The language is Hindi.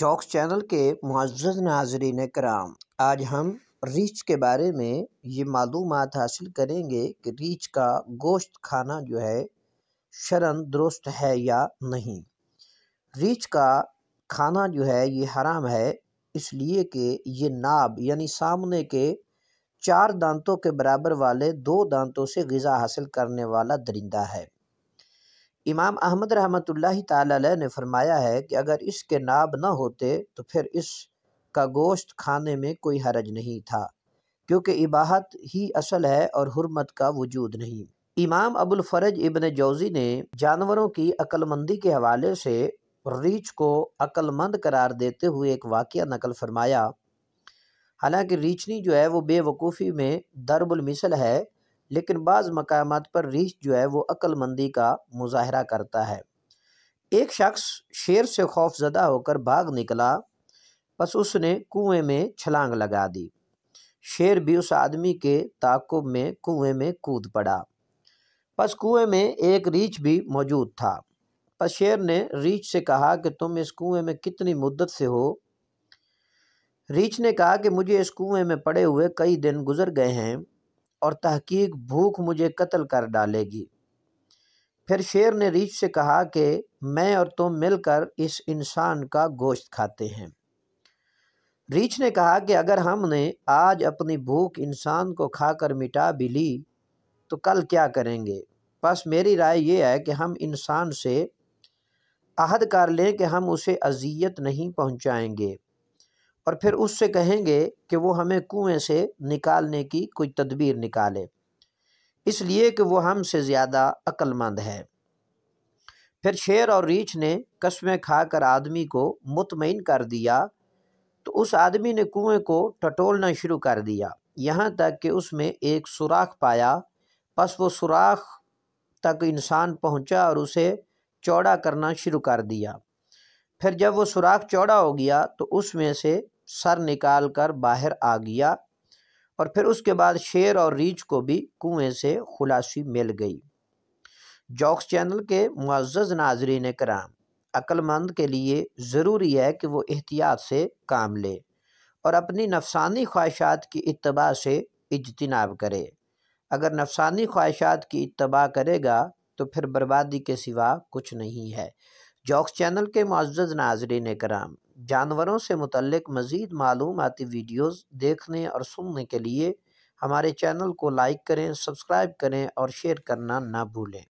जॉक्स चैनल के मज़्ज नाजरीन कराम आज हम रीछ के बारे में ये मालूम हासिल करेंगे कि रीछ का गोश्त खाना जो है शरण दुरुस्त है या नहीं रीछ का खाना जो है ये हराम है इसलिए कि ये नाब यानी सामने के चार दांतों के बराबर वाले दो दांतों से गज़ा हासिल करने वाला दरिंदा है इमाम अहमद रहमत ला ने फरमाया है कि अगर इसके नाब न होते तो फिर इसका गोश्त खाने में कोई हरज नहीं था क्योंकि इबाहत ही असल है और हरमत का वजूद नहीं इमाम फरज इबन जौज़ी ने जानवरों की अक्लमंदी के हवाले से रीछ को अक्लमंद करार देते हुए एक वाक़ नकल फरमाया हालांकि रीछनी जो है वो बेवकूफ़ी में दरबुलमिसल है लेकिन बाज़ मकाम पर रीछ जो है वो अक्लमंदी का मुजाहरा करता है एक शख्स शेर से खौफ ज़दा होकर भाग निकला बस उसने कुएँ में छलांग लगा दी शेर भी उस आदमी के ताकुब में कुएं में कूद पड़ा बस कुएँ में एक रीछ भी मौजूद था बस शेर ने रीछ से कहा कि तुम इस कुएँ में कितनी मुद्दत से हो रीछ ने कहा कि मुझे इस कुएँ में पड़े हुए कई दिन गुजर गए हैं और तहकीक भूख मुझे कत्ल कर डालेगी फिर शेर ने रीछ से कहा कि मैं और तुम मिलकर इस इंसान का गोश्त खाते हैं रीछ ने कहा कि अगर हमने आज अपनी भूख इंसान को खाकर मिटा भी ली तो कल क्या करेंगे बस मेरी राय यह है कि हम इंसान से अहद कर लें कि हम उसे अजियत नहीं पहुंचाएंगे और फिर उससे कहेंगे कि वो हमें कुएं से निकालने की कोई तदबीर निकाले इसलिए कि वो हमसे ज़्यादा अक्लमंद है फिर शेर और रीछ ने कस्में खाकर आदमी को मुतमिन कर दिया तो उस आदमी ने कुएं को टटोलना शुरू कर दिया यहाँ तक कि उसमें एक सुराख पाया बस वो सुराख तक इंसान पहुँचा और उसे चौड़ा करना शुरू कर दिया फिर जब वो सुराख चौड़ा हो गया तो उसमें से सर निकाल कर बाहर आ गया और फिर उसके बाद शेर और रीछ को भी कुएं से खुलासी मिल गई जॉक्स चैनल के मुआज़ नाजरीन कराम अक्लमंद के लिए ज़रूरी है कि वो एहतियात से काम ले और अपनी नफसानी ख्वाहिशात की इतबा से इजतनाब करे अगर नफसानी ख्वाहिशात की इतबा करेगा तो फिर बर्बादी के सिवा कुछ नहीं है जॉक्स चैनल के मुआज़ नाजरीन कराम जानवरों से मुतलक मज़ीद मालूमती वीडियोज़ देखने और सुनने के लिए हमारे चैनल को लाइक करें सब्सक्राइब करें और शेयर करना ना भूलें